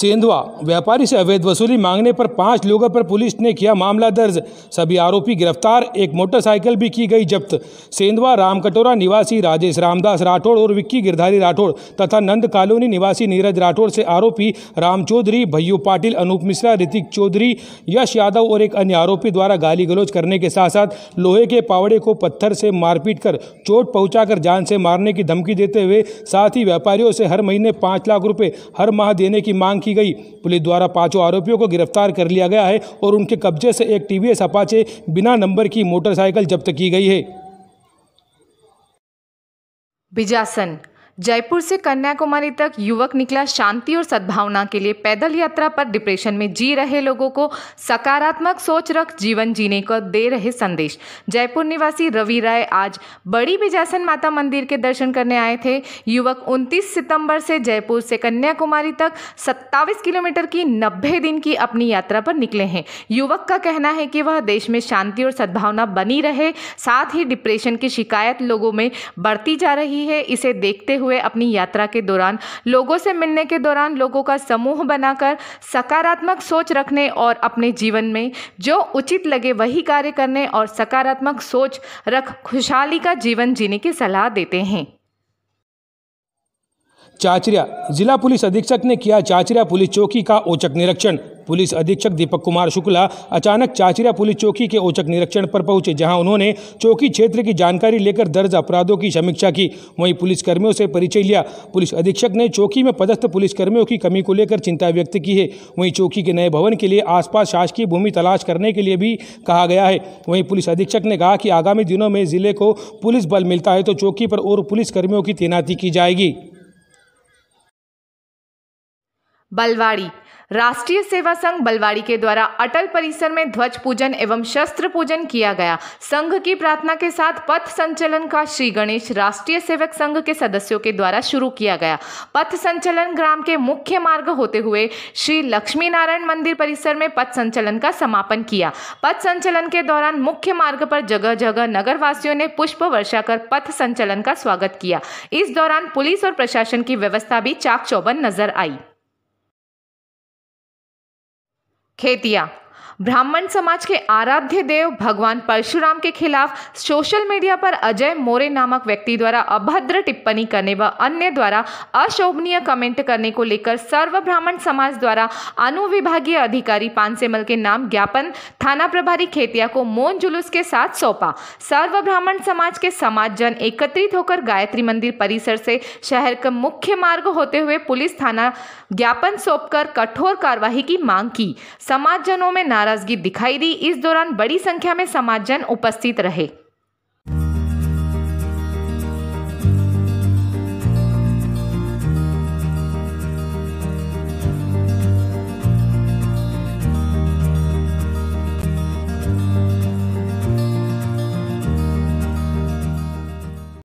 सेंधवा व्यापारी से अवैध वसूली मांगने पर पांच लोगों पर पुलिस ने किया मामला दर्ज सभी आरोपी गिरफ्तार एक मोटरसाइकिल भी की गई जब्त सेंधवा रामकटोरा निवासी राजेश रामदास राठौड़ और विक्की गिरधारी राठौड़ तथा नंद कॉलोनी निवासी नीरज राठौड़ से आरोपी राम चौधरी भैयू पाटिल अनूप मिश्रा ऋतिक चौधरी यश यादव और एक अन्य आरोपी द्वारा गाली गलोच करने के साथ साथ लोहे के पावड़े को पत्थर से मारपीट कर चोट पहुंचाकर जान से मारने की धमकी देते हुए साथ ही व्यापारियों से हर महीने पाँच लाख रुपये हर माह देने की मांग की गई पुलिस द्वारा पांचों आरोपियों को गिरफ्तार कर लिया गया है और उनके कब्जे से एक टी अपाचे बिना नंबर की मोटरसाइकिल जब्त की गई है बिजासन जयपुर से कन्याकुमारी तक युवक निकला शांति और सद्भावना के लिए पैदल यात्रा पर डिप्रेशन में जी रहे लोगों को सकारात्मक सोच रख जीवन जीने को दे रहे संदेश जयपुर निवासी रवि राय आज बड़ी बिजासन माता मंदिर के दर्शन करने आए थे युवक 29 सितंबर से जयपुर से कन्याकुमारी तक 27 किलोमीटर की नब्बे दिन की अपनी यात्रा पर निकले हैं युवक का कहना है कि वह देश में शांति और सद्भावना बनी रहे साथ ही डिप्रेशन की शिकायत लोगों में बढ़ती जा रही है इसे देखते हुए हुए अपनी यात्रा के दौरान लोगों से मिलने के दौरान लोगों का समूह बनाकर सकारात्मक सोच रखने और अपने जीवन में जो उचित लगे वही कार्य करने और सकारात्मक सोच रख खुशहाली का जीवन जीने की सलाह देते हैं चाचरिया जिला पुलिस अधीक्षक ने किया चाचरिया पुलिस चौकी का औचक निरीक्षण पुलिस अधीक्षक दीपक कुमार शुक्ला अचानक चाचरिया पुलिस चौकी के औचक निरीक्षण पर पहुंचे जहां उन्होंने चौकी क्षेत्र की जानकारी लेकर दर्ज अपराधों की समीक्षा की वहीं पुलिसकर्मियों से परिचय लिया पुलिस अधीक्षक ने चौकी में पदस्थ पुलिसकर्मियों की कमी को लेकर चिंता व्यक्त की है वहीं चौकी के नए भवन के लिए आसपास शासकीय भूमि तलाश करने के लिए भी कहा गया है वहीं पुलिस अधीक्षक ने कहा कि आगामी दिनों में जिले को पुलिस बल मिलता है तो चौकी पर और पुलिसकर्मियों की तैनाती की जाएगी बलवाड़ी राष्ट्रीय सेवा संघ बलवाड़ी के द्वारा अटल परिसर में ध्वज पूजन एवं शस्त्र पूजन किया गया संघ की प्रार्थना के साथ पथ संचलन का श्री गणेश राष्ट्रीय सेवक संघ के सदस्यों के द्वारा शुरू किया गया पथ संचलन ग्राम के मुख्य मार्ग होते हुए श्री लक्ष्मी नारायण मंदिर परिसर में पथ संचलन का समापन किया पथ संचलन के दौरान मुख्य मार्ग पर जगह जगह नगरवासियों ने पुष्प वर्षा कर पथ संचलन का स्वागत किया इस दौरान पुलिस और प्रशासन की व्यवस्था भी चाक चौबंद नजर आई खेतिया ब्राह्मण समाज के आराध्य देव भगवान परशुराम के खिलाफ सोशल मीडिया पर अजय मोरे नामक व्यक्ति द्वारा अभद्र टिप्पणी करने व अन्य द्वारा अशोभनीय कमेंट करने को लेकर सर्व ब्राह्मण समाज द्वारा अनुविभागीय अधिकारी पानसेमल के नाम ज्ञापन थाना प्रभारी खेतिया को मौन जुलूस के साथ सौंपा सर्व ब्राह्मण समाज के समाज जन एकत्रित होकर गायत्री मंदिर परिसर से शहर का मुख्य मार्ग होते हुए पुलिस थाना ज्ञापन सौंप कठोर कार्यवाही की मांग की समाज जनों में नाराजगी दिखाई दी इस दौरान बड़ी संख्या में समाजजन उपस्थित रहे